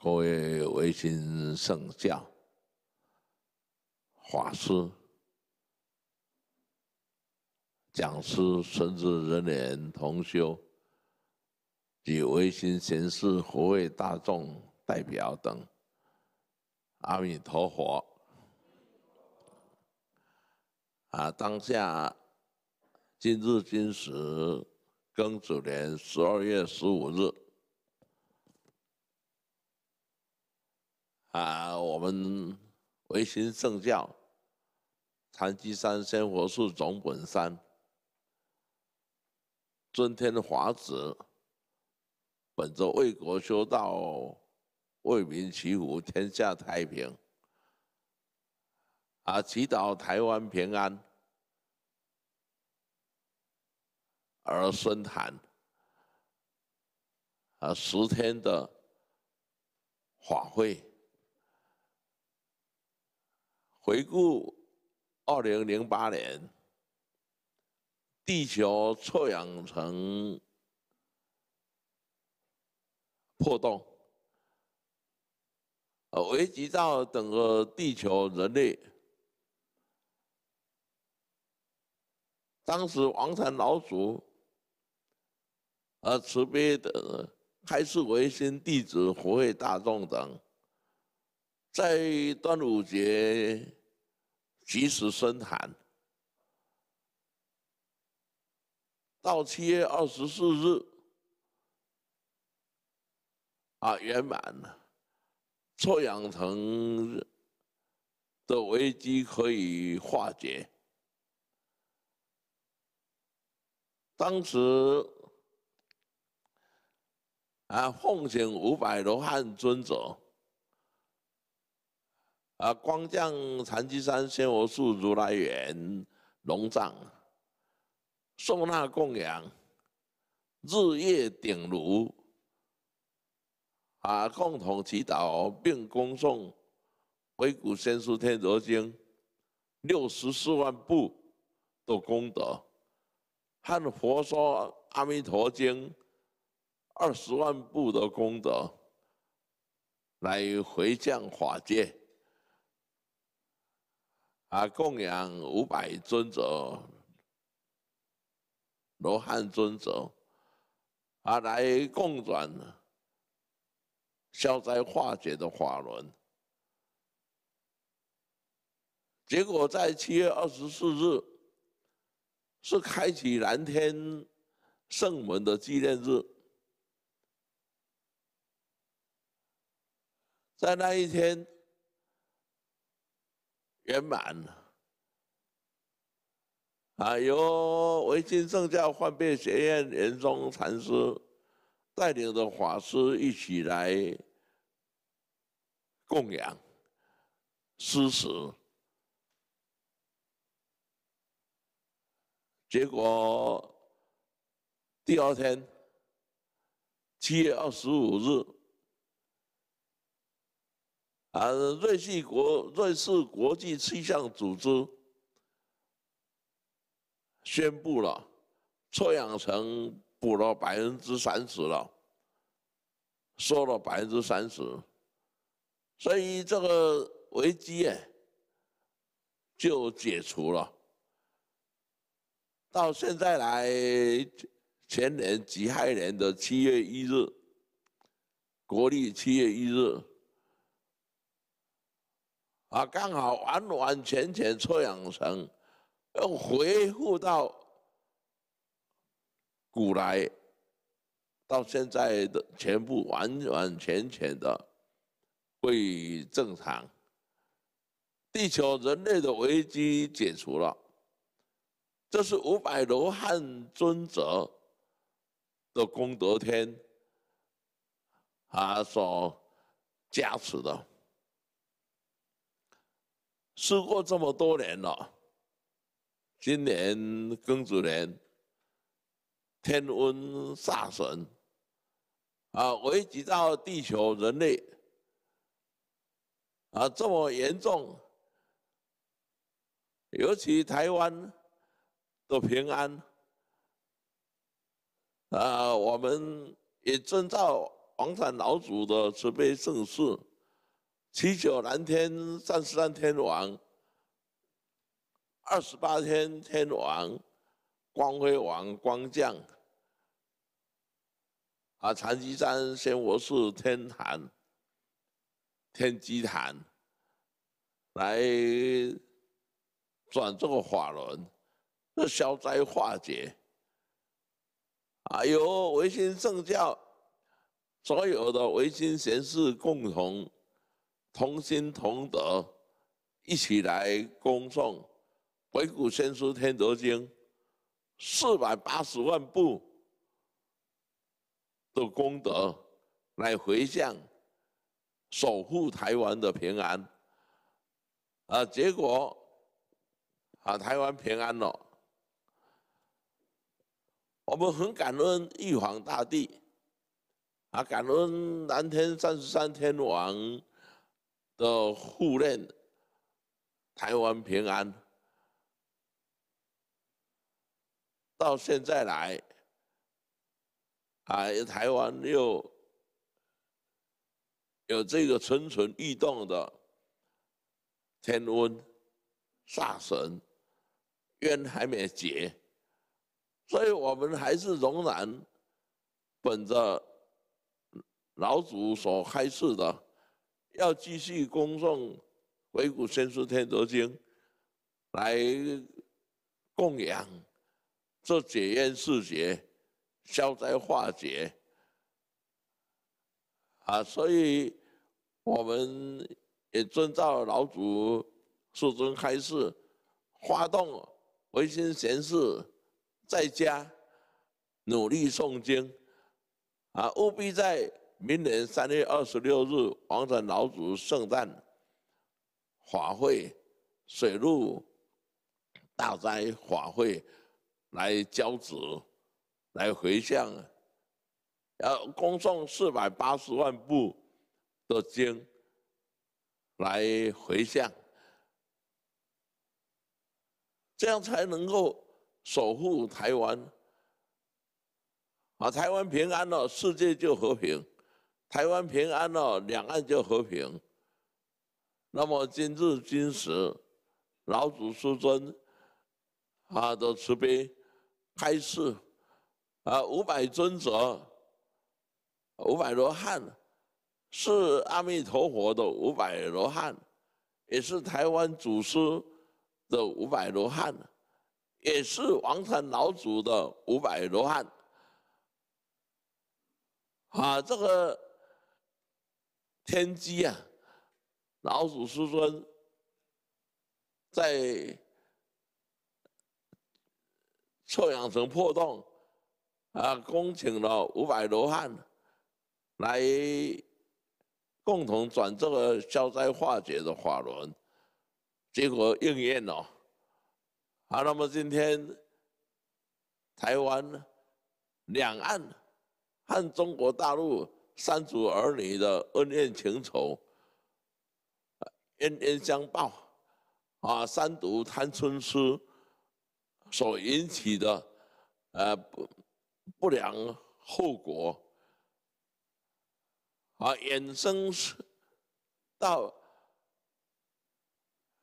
各位维新圣教法师、讲师，甚至人连同修及维新贤士、佛位大众代表等，阿弥陀佛！啊，当下今日今时庚子年十二月十五日。啊，我们唯心圣教，禅机山仙佛寺总本山，尊天华子，本着为国修道、为民祈福、天下太平，啊，祈祷台湾平安，而孙坦，啊，十天的法会。回顾二零零八年，地球臭氧层破洞，呃，危及到整个地球人类。当时，王禅老祖，呃，慈悲的开是为新弟子服务大众等，在端午节。及时深寒。到七月二十四日啊，圆满了，臭氧层的危机可以化解。当时啊，奉献五百罗汉尊者。啊！光降禅机山仙佛树如来源，龙藏，送纳供养，日夜顶炉，啊！共同祈祷并恭送维谷仙书天佛经》六十四万部的功德，和《佛说阿弥陀经》二十万部的功德，来回向法界。啊，供养五百尊者、罗汉尊者，啊，来共转消灾化解的法轮。结果在七月二十四日，是开启蓝天圣门的纪念日，在那一天。圆满了啊！由维新正教幻变学院圆中禅师带领的法师一起来供养施食，结果第二天七月二十五日。啊，瑞士国瑞士国际气象组织宣布了，臭氧层补了百分之三十了，收了百分之三十，所以这个危机耶就解除了。到现在来，前年己亥年的七月一日，国历七月一日。啊，刚好完完全全臭氧层又恢复到古来到现在的全部完完全全的会正常，地球人类的危机解除了，这是五百罗汉尊者的功德天啊所加持的。事过这么多年了，今年庚子年，天温煞神啊，危及到地球人类啊，这么严重，尤其台湾的平安啊，我们也遵照黄禅老祖的慈悲圣事。七九蓝天三十三天王，二十八天天王，光辉王、光将，啊，长吉山仙佛寺、天坛、天机坛，来转这个法轮，这消灾化解。啊，有维新正教所有的维新贤士共同。同心同德，一起来恭送《鬼谷先书·天德经》四百八十万部的功德来回向，守护台湾的平安。啊，结果啊，台湾平安了。我们很感恩玉皇大帝，啊，感恩南天三十三天王。的互认，台湾平安。到现在来，啊，台湾又有这个蠢蠢欲动的天温煞神，冤还没结，所以我们还是仍然本着老祖所开示的。要继续供送回谷贤书天德经》，来供养，做解冤释结、消灾化解啊！所以我们也遵照老祖、世尊开示，发动回心贤士在家努力诵经啊，务必在。明年三月二十六日，王船老祖圣诞法会，水陆大灾法会来交子来回向，要供送四百八十万部的经来回向，这样才能够守护台湾，啊，台湾平安了，世界就和平。台湾平安了，两岸就和平。那么今日今时，老祖师尊，啊，的慈悲开示，啊，五百尊者，五百罗汉，是阿弥陀佛的五百罗汉，也是台湾祖师的五百罗汉，也是王禅老祖的五百罗汉，啊，这个。天机啊，老祖师尊在臭氧层破洞啊，恭请了五百罗汉来共同转这个消灾化解的法轮，结果应验了。好，那么今天台湾、两岸和中国大陆。三族儿女的恩怨情仇，恩恩相报啊，三毒贪嗔痴所引起的呃不良后果啊，衍生到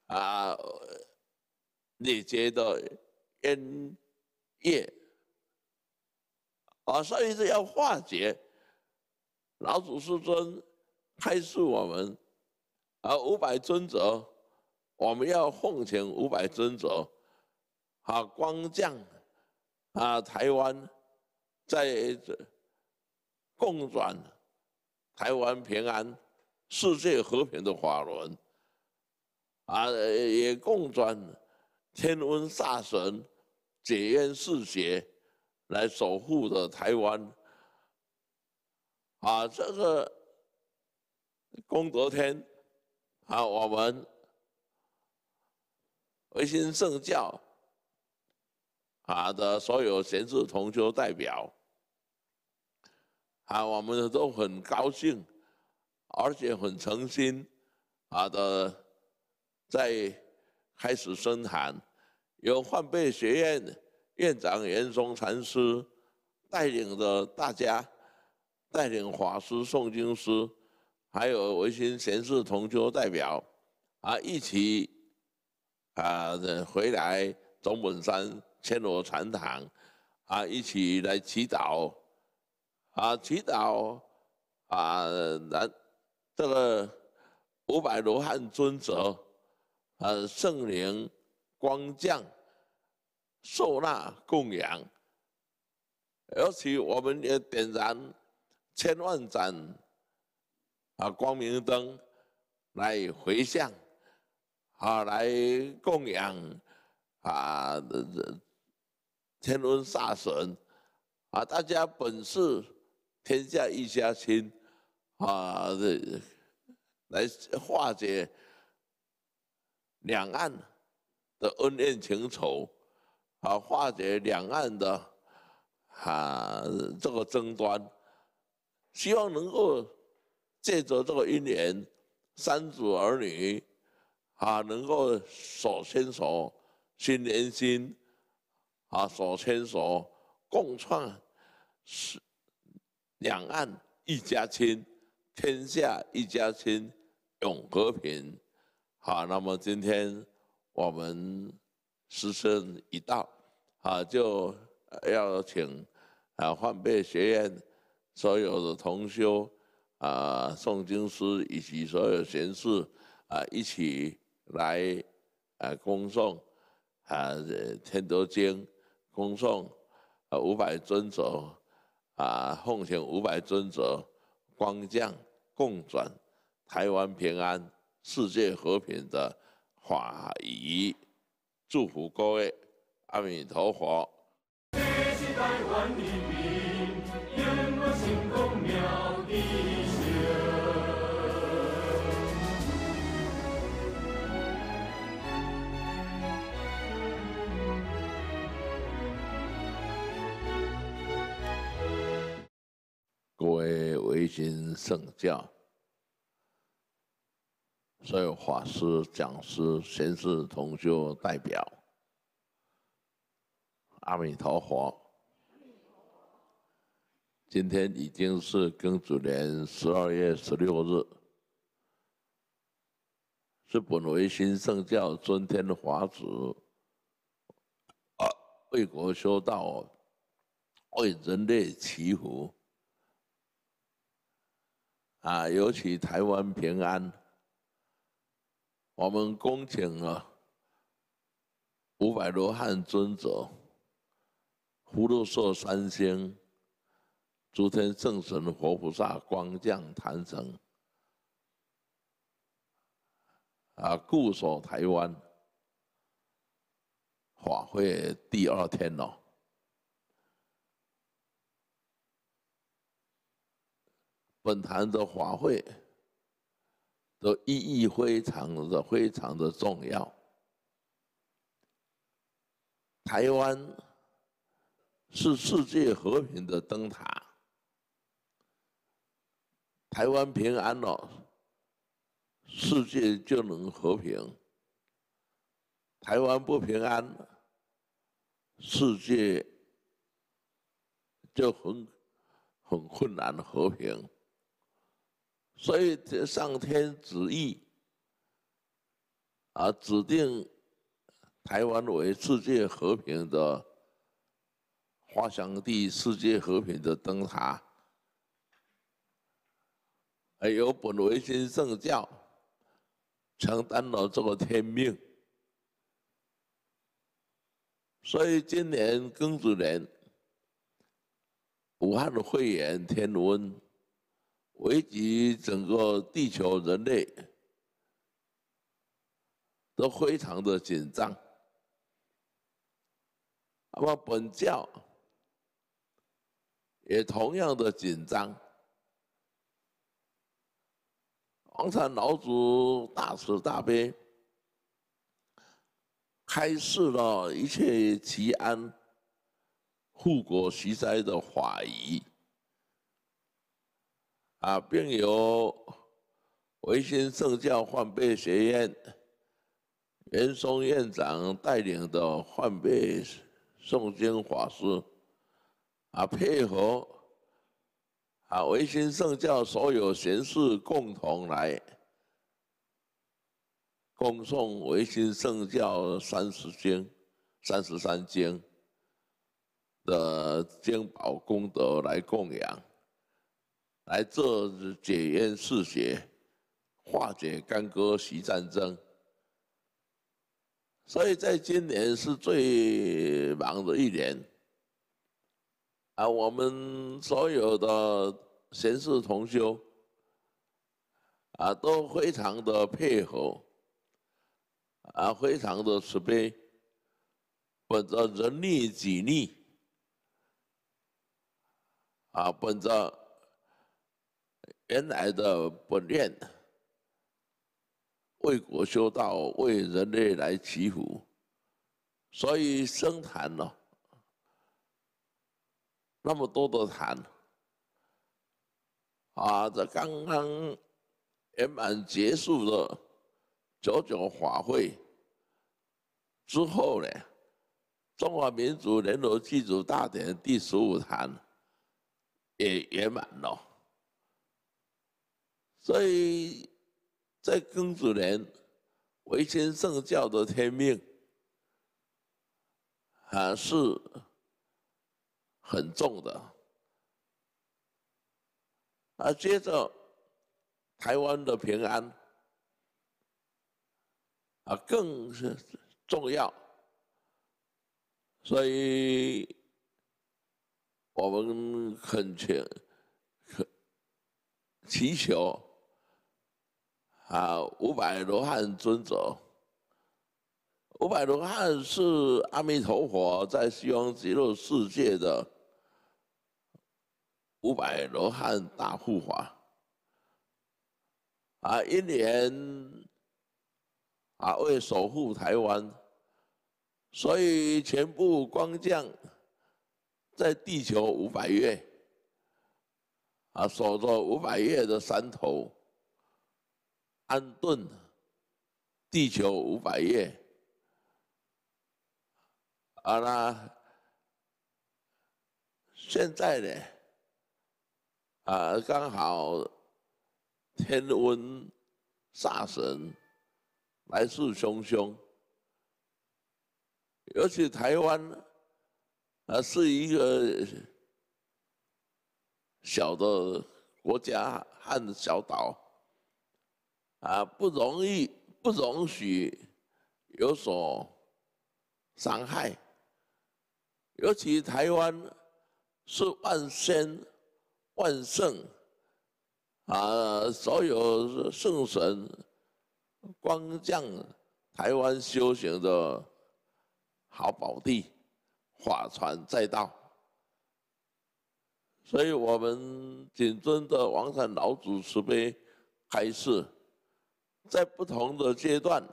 啊，你觉得恩业，啊，所以是要化解。老祖师尊开示我们，啊，五百尊者，我们要奉请五百尊者，啊，光降，啊，台湾，在共转台湾平安、世界和平的法轮，啊，也共转天翁煞神、解冤释结，来守护着台湾。啊，这个功德天啊，我们唯心圣教啊的所有贤士同修代表啊，我们都很高兴，而且很诚心啊的，在开始宣谈，由换背学院院长严松禅师带领着大家。带领法师、诵经师，还有维新贤士同修代表啊，一起啊回来总本山千罗禅堂啊，一起来祈祷啊，祈祷啊，南这个五百罗汉尊者啊，圣灵光降受纳供养，尤其我们也点燃。千万盏啊，光明灯来回向啊，来供养啊，天伦萨神啊，大家本是天下一家亲啊，这来化解两岸的恩怨情仇啊，化解两岸的啊这个争端。希望能够借着这个姻缘，三祖儿女啊，能够手牵手，心连心啊，手牵手共创是两岸一家亲，天下一家亲，永和平。好，那么今天我们师生一到啊，就要请啊，换贝学院。所有的同修啊，诵经师以及所有贤士啊，一起来啊恭送啊《天德经》，恭送啊五百尊者啊奉献五百尊者光降共转台湾平安、世界和平的法仪，祝福各位阿弥陀佛。各位维新圣教所有法师、讲师、贤士、同学代表，阿弥陀佛！今天已经是庚子年十二月十六日，是本维新圣教尊天华子，啊，为国修道，为人类祈福。啊！有请台湾平安，我们恭请了五百罗汉尊者、葫芦寿三仙、诸天圣神、佛菩萨、光降坛城，啊，固守台湾法会第二天哦。本坛的法会，的意义非常的非常的重要。台湾是世界和平的灯塔，台湾平安了，世界就能和平；台湾不平安，世界就很很困难和平。所以这上天旨意，啊，指定台湾为世界和平的发祥地、世界和平的灯塔，还有本维新圣教承担了这个天命。所以今年庚子年，武汉的会员天伦。危及整个地球，人类都非常的紧张。那么本教也同样的紧张。王禅老祖大慈大悲，开示了一切祈安、护国除灾的法仪。啊，并由维新圣教换背学院袁松院长带领的换背诵经法师，啊，配合啊维新圣教所有贤士共同来供送维新圣教三十经、三十三经的经宝功德来供养。来做解冤释结，化解干戈息战争，所以在今年是最忙的一年，啊，我们所有的贤士同修，啊，都非常的配合，啊，非常的慈悲，本着人利己利，啊，本着。原来的本愿，为国修道，为人类来祈福，所以生坛了，那么多的坛，啊，这刚刚圆满结束的九九法会之后呢，中华民族联合祭祖大典第十五坛也圆满了。所以在庚子年，为新圣教的天命还是很重的，啊，接着台湾的平安啊更是重要，所以我们恳请、恳祈求。啊，五百罗汉尊者，五百罗汉是阿弥陀佛在西方极乐世界的五百罗汉大护法，啊，一年啊为守护台湾，所以全部光降在地球五百月，啊，守着五百月的山头。安顿地球五百夜，啊啦！现在呢，啊，刚好天温煞神来势汹汹，而且台湾啊是一个小的国家和小岛。啊，不容易，不容许有所伤害。尤其台湾是万仙万圣啊，所有圣神光降台湾修行的好宝地，法传载道。所以我们谨遵着王禅老祖慈悲开示。在不同的阶段，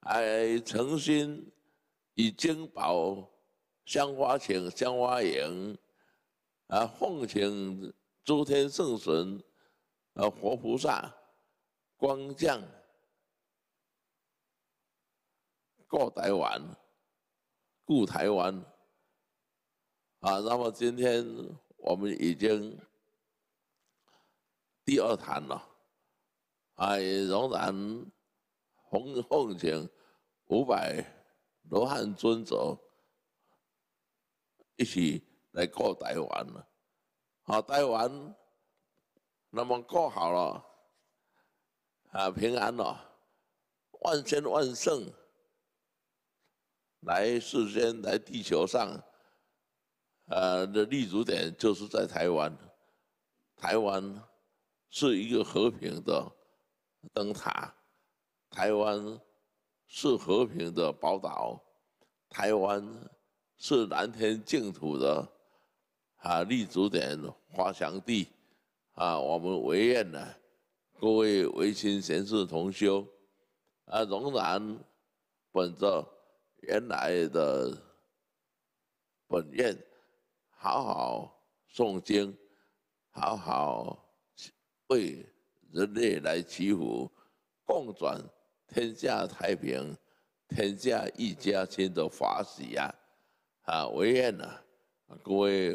还诚心，以金宝香花请香花影，啊，奉请诸天圣神，啊，活菩萨，光降，过台湾，故台湾，啊，那么今天我们已经第二坛了。哎，仍然奉奉请五百罗汉尊者一起来过台湾了。啊，台湾那么过好了，啊，平安了，万仙万圣来世间来地球上，呃，的立足点就是在台湾，台湾是一个和平的。灯塔，台湾是和平的宝岛，台湾是蓝天净土的啊立足点、发祥地啊！我们唯愿呢，各位唯心贤士同修啊，仍然本着原来的本愿，好好诵经，好好为。人类来祈福，共转天下太平，天下一家亲的法喜啊！啊，唯愿呐，各位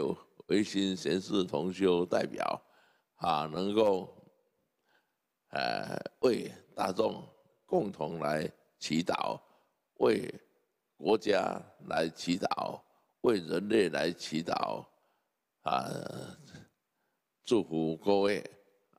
维新贤士同修代表，啊，能够，呃为大众共同来祈祷，为国家来祈祷，为人类来祈祷，啊，祝福各位。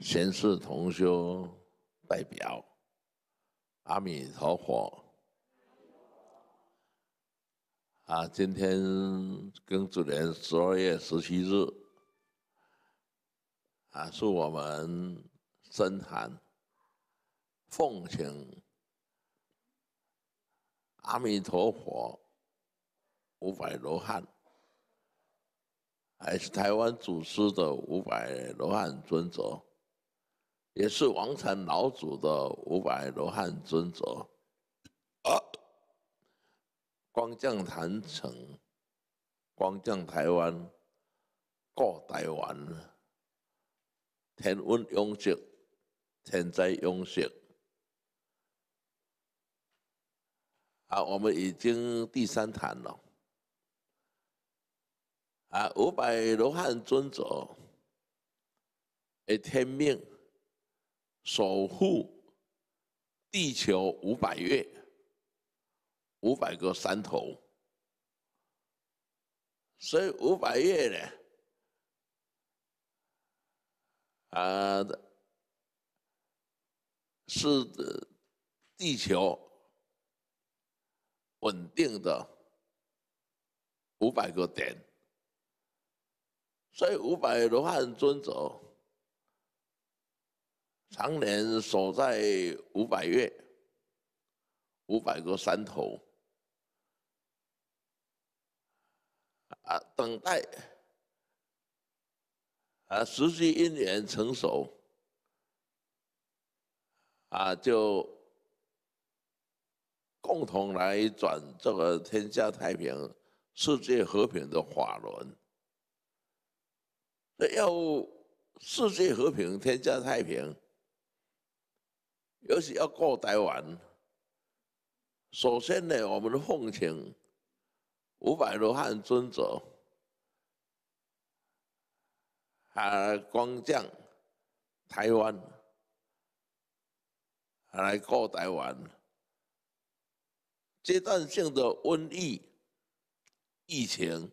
贤士同修代表，阿弥陀佛！啊，今天庚子年十二月十七日，啊，是我们深寒，奉请阿弥陀佛五百罗汉，还是台湾祖师的五百罗汉尊者。也是王禅老祖的五百罗汉尊者啊！光降坛城，光降台湾，过台湾，天恩永续，天灾永续。啊，我们已经第三坛了。啊，五百罗汉尊者诶，天命。守护地球五百月，五百个山头，所以五百月呢，啊，是地球稳定的五百个点，所以五百罗汉尊者。常年守在五百岳、五百个山头，啊，等待啊时机因缘成熟，啊，就共同来转这个天下太平、世界和平的法轮。要世界和平、天下太平。尤其要过台湾，首先呢，我们奉请五百罗汉尊者，啊，光降台湾，来过台湾。阶段性的瘟疫疫情，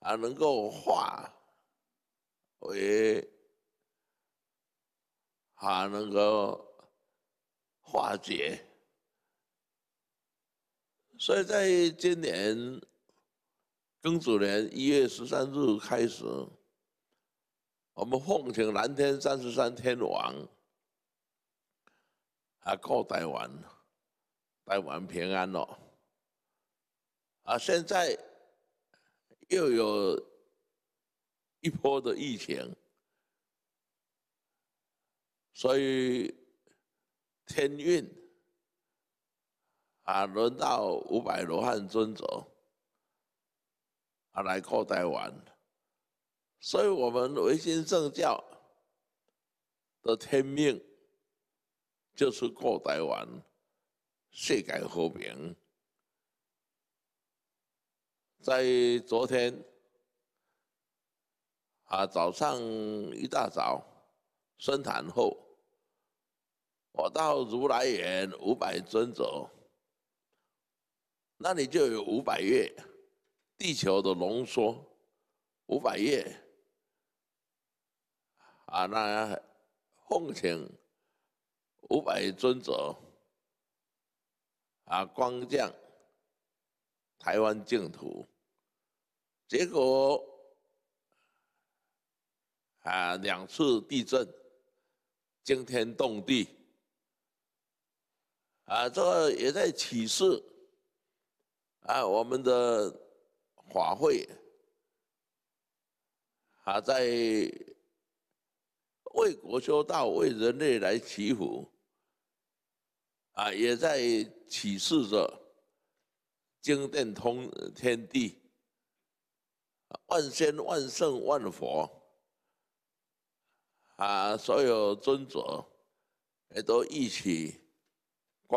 啊，能够化为，啊，能够。化解，所以在今年庚子年一月十三日开始，我们奉请蓝天三十三天王，啊，告台湾，台湾平安哦。啊，现在又有一波的疫情，所以。天运啊，轮到五百罗汉尊者啊来过台湾，所以我们唯心正教的天命就是过台湾，世界和平。在昨天啊，早上一大早升坛后。我到如来院五百尊者，那里就有五百页地球的浓缩，五百页啊，那奉请五百尊者啊，光降台湾净土，结果啊，两次地震惊天动地。啊，这个也在启示啊，我们的法会，啊，在为国修道、为人类来祈福。啊，也在启示着，经典通天地，万仙、万圣、万佛，啊，所有尊者也都一起。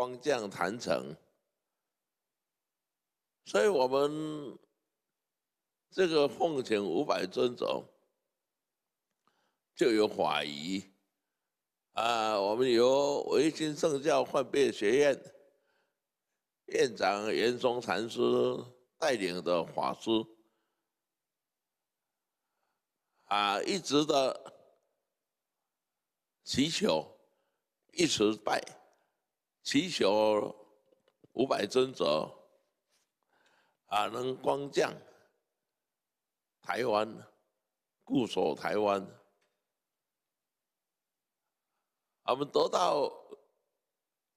方降谈成，所以我们这个奉请五百尊者就有法医，啊。我们由维新圣教幻变学院院长严嵩禅师带领的法师啊，一直的祈求，一直拜。祈求五百尊者啊，能光降台湾，固守台湾。我们得到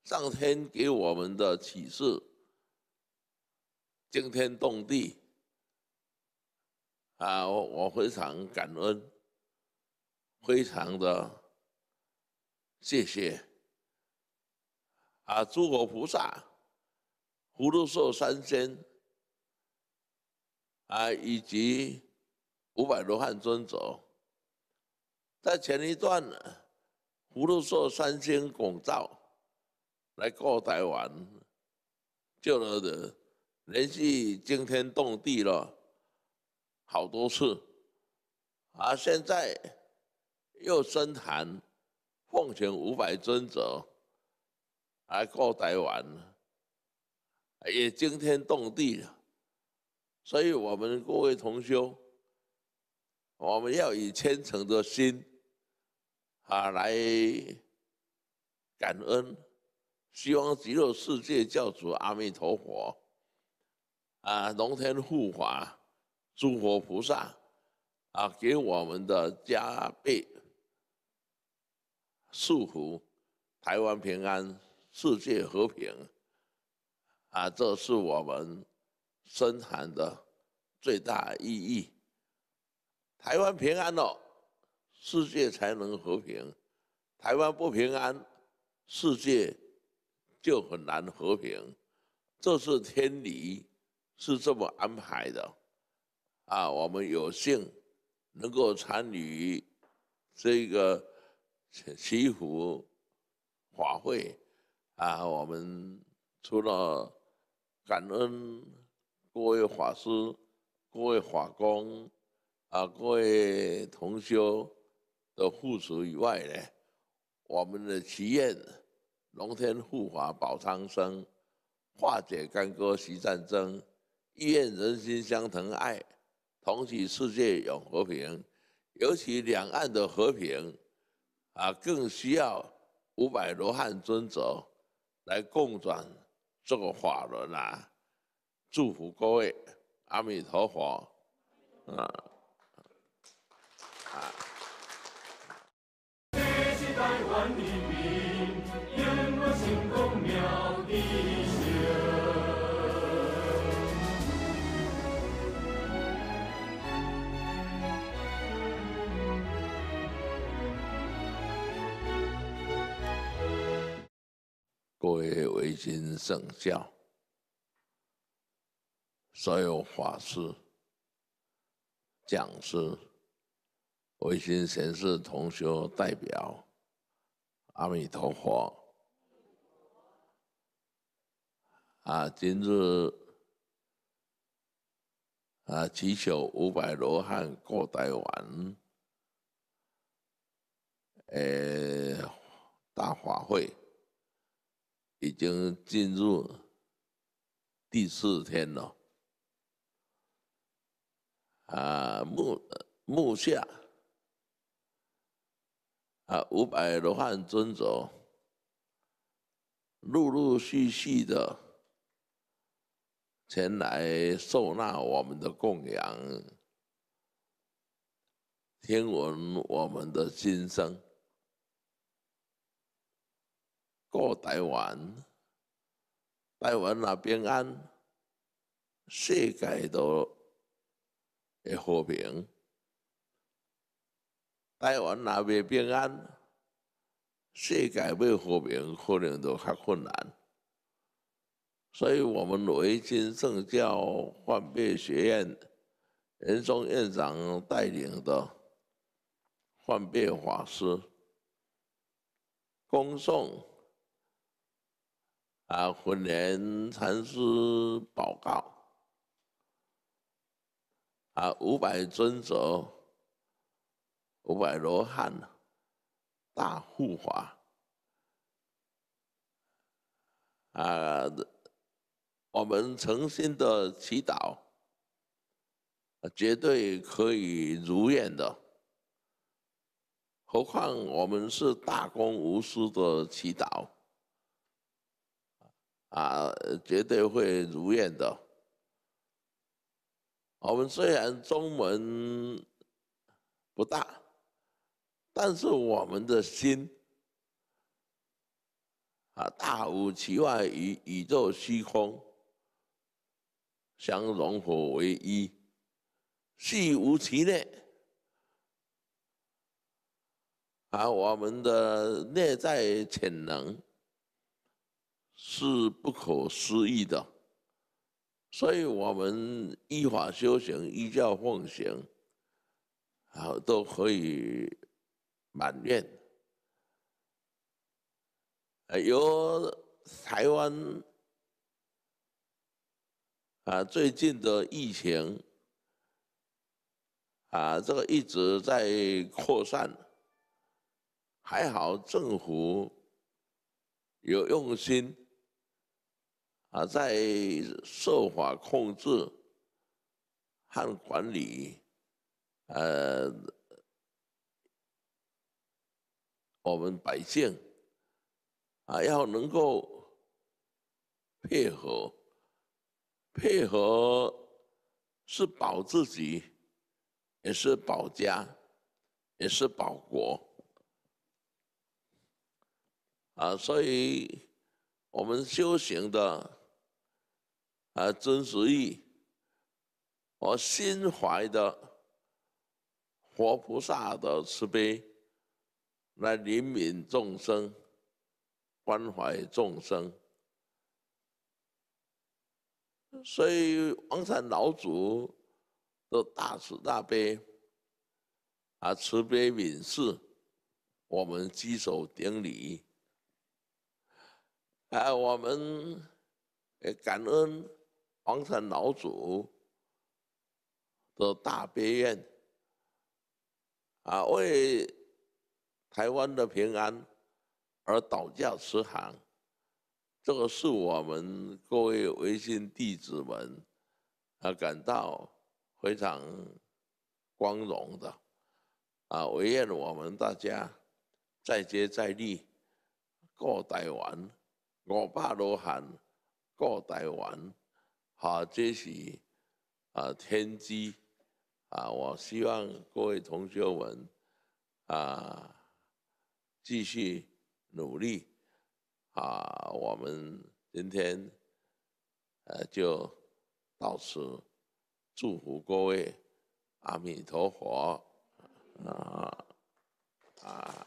上天给我们的启示，惊天动地啊！我我非常感恩，非常的谢谢。啊！诸佛菩萨、葫芦寿三仙啊，以及五百罗汉尊者，在前一段，葫芦寿三仙广照来过台湾，救了人，连续惊天动地了好多次啊！现在又申谈奉请五百尊者。来过台湾也惊天动地了，所以，我们各位同修，我们要以虔诚的心，啊，来感恩，希望极乐世界教主阿弥陀佛，啊，龙天护法，诸佛菩萨，啊，给我们的加倍祝福，台湾平安。世界和平，啊，这是我们生产的最大意义。台湾平安了，世界才能和平；台湾不平安，世界就很难和平。这是天理，是这么安排的。啊，我们有幸能够参与这个祈福法会。啊，我们除了感恩各位法师、各位法工啊、各位同修的付出以外呢，我们的祈愿：龙天护法保苍生，化解干戈息战争，愿人心相疼爱，同祈世界永和平，尤其两岸的和平啊，更需要五百罗汉尊者。来共转这个法轮啊！祝福各位阿弥陀佛啊！啊。各位维新圣教、所有法师、讲师、维新贤士同学代表，阿弥陀佛！啊，今日啊，祈求五百罗汉过台湾，诶，大法会。已经进入第四天了，啊，木木下啊，五百罗汉尊者陆陆续续的前来受纳我们的供养，听闻我们的心声。过台湾，台湾那边安，世界都和平；台湾那边平安，世界要和平可能都较困难。所以，我们维京圣教幻变学院任嵩院长带领的幻变法师恭送。啊！混莲禅师报告，啊，五百尊者，五百罗汉，大护法，啊，我们诚心的祈祷，绝对可以如愿的。何况我们是大公无私的祈祷。啊，绝对会如愿的。我们虽然中文不大，但是我们的心啊，大无其外，与宇宙虚空相融合为一，细无其内，而我们的内在潜能。是不可思议的，所以我们依法修行、依教奉行，啊，都可以满愿。哎，台湾啊，最近的疫情啊，这个一直在扩散，还好政府有用心。啊，在受法控制和管理，呃，我们百姓啊，要能够配合，配合是保自己，也是保家，也是保国。啊，所以，我们修行的。啊，真实意，我心怀的活菩萨的慈悲，来怜悯众生，关怀众生。所以，王禅老祖的大慈大悲，啊，慈悲悯世，我们稽首顶礼，啊，我们感恩。黄山老祖的大别院，啊，为台湾的平安而倒驾慈航，这个是我们各位维新弟子们啊感到非常光荣的。啊，唯愿我们大家再接再厉，过台湾我爸都喊过台湾。好，这是啊天机啊！我希望各位同学们啊继续努力啊！我们今天呃就到此，祝福各位阿弥陀佛啊啊！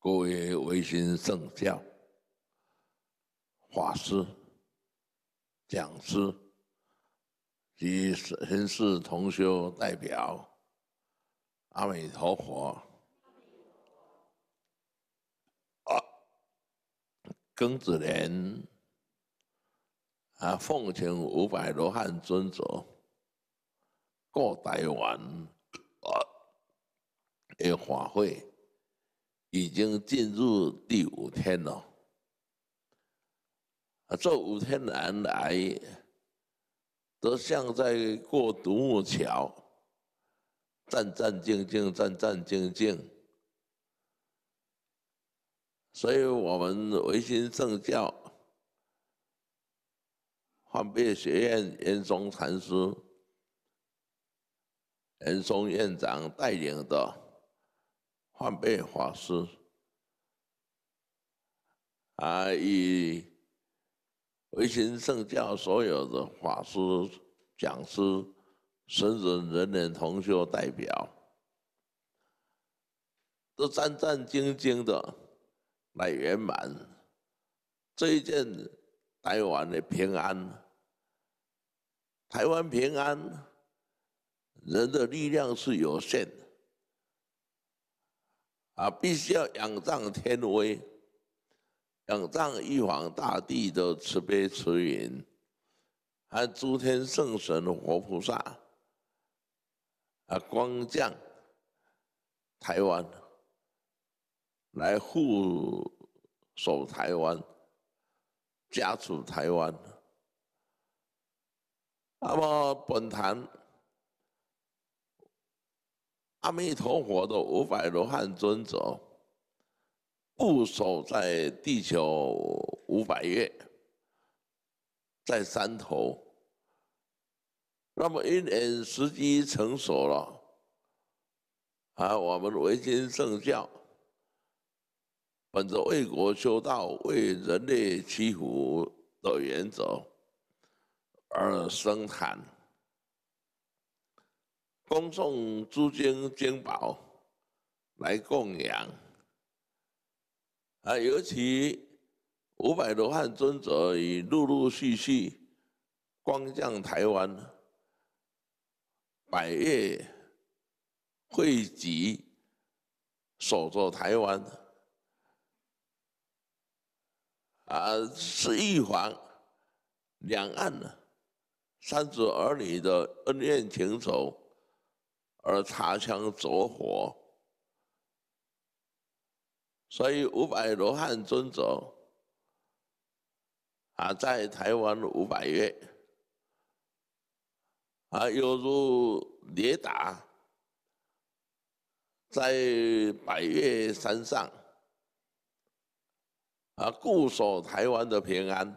各位维新圣教法师、讲师及新事同修代表，阿弥陀佛。庚子年，啊，奉请五百罗汉尊者过台湾啊，的法会已经进入第五天了。啊，这五天来，都像在过独木桥，战战兢兢，战战兢兢。所以，我们唯心圣教焕变学院严嵩禅师、严嵩院长带领的焕变法师，啊，以唯心圣教所有的法师、讲师、甚人、人人同学代表，都战战兢兢的。来圆满这一件台湾的平安，台湾平安，人的力量是有限的啊，必须要仰仗天威，仰仗玉皇大帝的慈悲慈云，和诸天圣神、佛菩萨啊，光降台湾。来护守台湾，家主台湾。那么本坛阿弥陀佛的五百罗汉尊者，固守在地球五百月，在山头。那么因时机成熟了，啊，我们维新圣教。本着为国修道、为人类祈福的原则而生产，供送诸经经宝来供养。啊，尤其五百罗汉尊者已陆陆续续光降台湾，百业汇集，守着台湾。啊，是一环，两岸的三子儿女的恩怨情仇而擦枪走火，所以五百罗汉尊者啊，在台湾五百月啊，犹如猎打在百岳山上。啊！固守台湾的平安，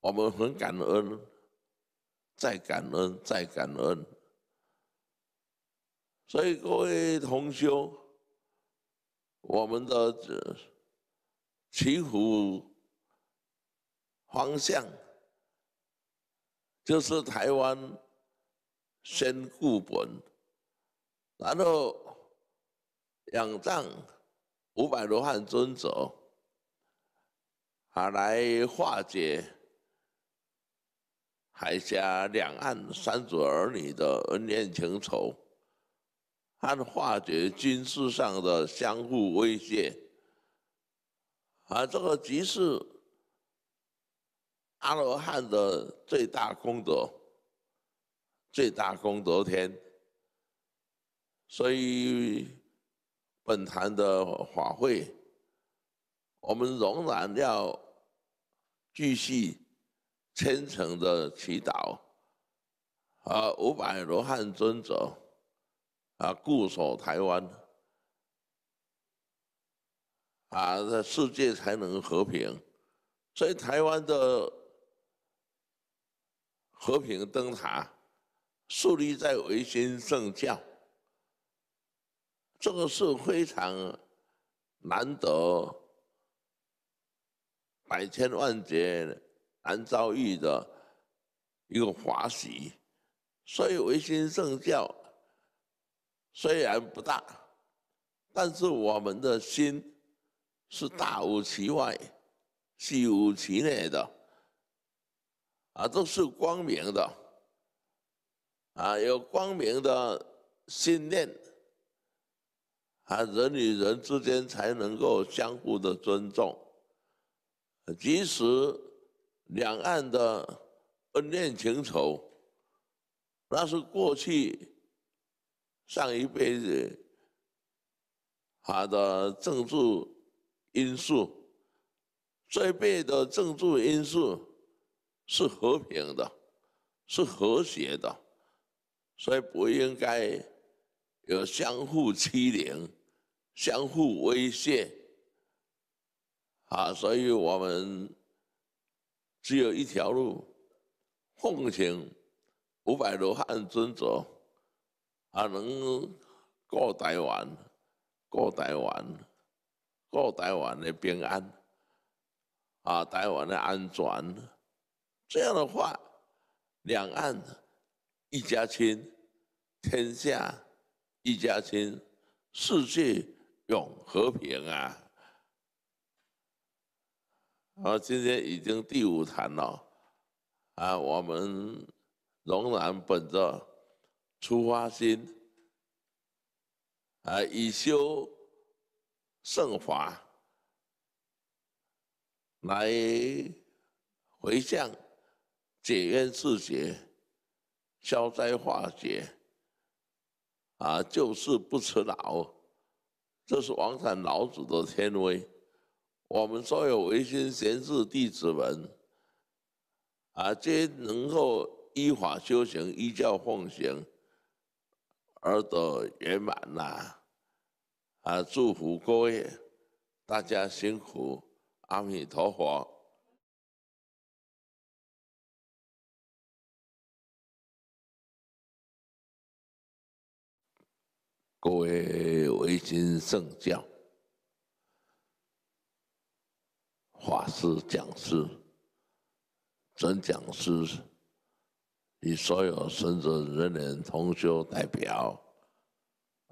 我们很感恩，再感恩，再感恩。所以各位同修，我们的祈福方向就是台湾先固本，然后仰仗五百罗汉尊者。啊，来化解海峡两岸三族儿女的恩怨情仇，和化解军事上的相互威胁。啊，这个即是阿罗汉的最大功德，最大功德天。所以本坛的法会，我们仍然要。继续虔诚的祈祷，啊，五百罗汉尊者啊，固守台湾，啊，这世界才能和平。所以，台湾的和平灯塔树立在维新圣教，这个是非常难得。百千万劫难遭遇的一个法喜，所以唯心圣教虽然不大，但是我们的心是大无其外、细无其内的，啊，都是光明的，啊，有光明的信念，啊，人与人之间才能够相互的尊重。即使两岸的恩怨情仇，那是过去上一辈子他的政治因素，这一辈的政治因素是和平的，是和谐的，所以不应该有相互欺凌、相互威胁。啊，所以我们只有一条路，奉行五百罗汉尊者啊，能够台湾，过台湾，过台湾的平安，啊，台湾的安全，这样的话，两岸一家亲，天下一家亲，世界永和平啊！啊，今天已经第五坛了，啊，我们仍然本着出发心，啊，以修圣法来回向解冤释结、消灾化解，啊，救世不辞劳，这是王禅老祖的天威。我们所有维新贤士弟子们，啊，皆能够依法修行，依教奉行，而得圆满呐！啊，祝福各位，大家辛苦，阿弥陀佛，各位维新圣教。法师、讲师、尊讲师，与所有生众、人连同修代表，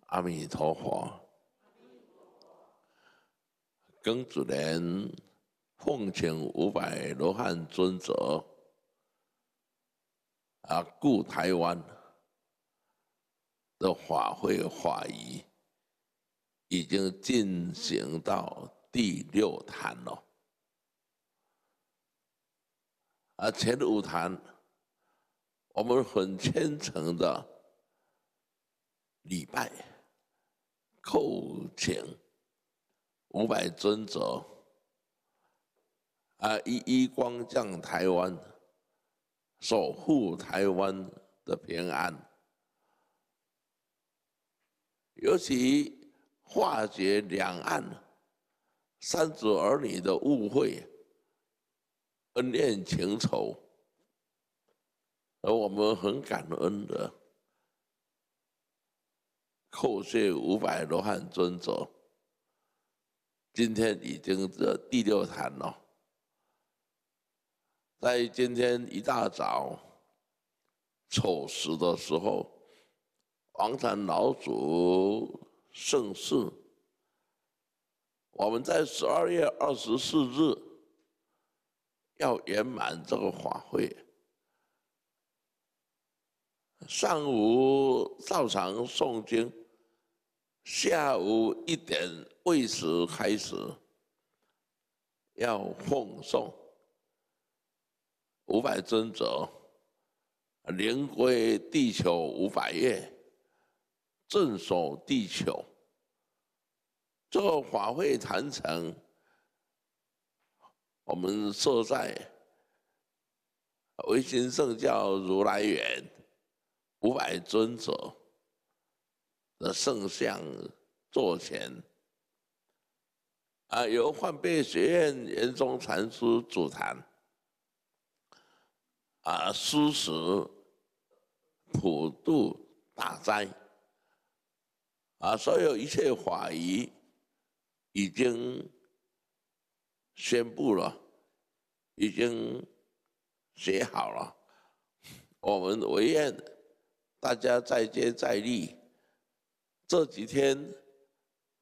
阿弥陀佛，庚子年，奉请五百罗汉尊者，啊，故台湾的法会法仪已经进行到第六坛了。啊！前五坛，我们很虔诚的礼拜、叩请五百尊者，啊，一一光降台湾，守护台湾的平安，尤其化解两岸三子儿女的误会。恩怨情仇，而我们很感恩的叩谢五百罗汉尊者。今天已经的第六坛了，在今天一大早丑时的时候，王禅老祖盛世。我们在十二月二十四日。要圆满这个法会。上午照常诵经，下午一点未时开始，要奉送五百尊者，连归地球五百夜，正守地球，这个法会坛城。我们坐在唯心圣教如来院五百尊者的圣像座前，啊，由换贝学院严宗禅师主坛，啊，施食普渡大灾，啊，所有一切法仪已经。宣布了，已经写好了。我们唯愿大家再接再厉。这几天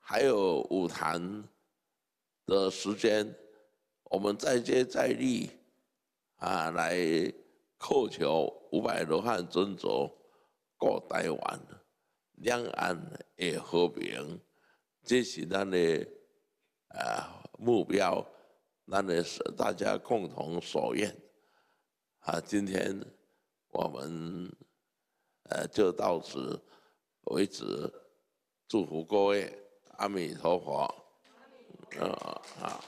还有五坛的时间，我们再接再厉啊，来叩求五百罗汉尊者过台湾两岸也和平，这是咱的啊目标。那也是大家共同所愿，啊！今天我们呃就到此为止，祝福各位阿弥陀佛，啊啊！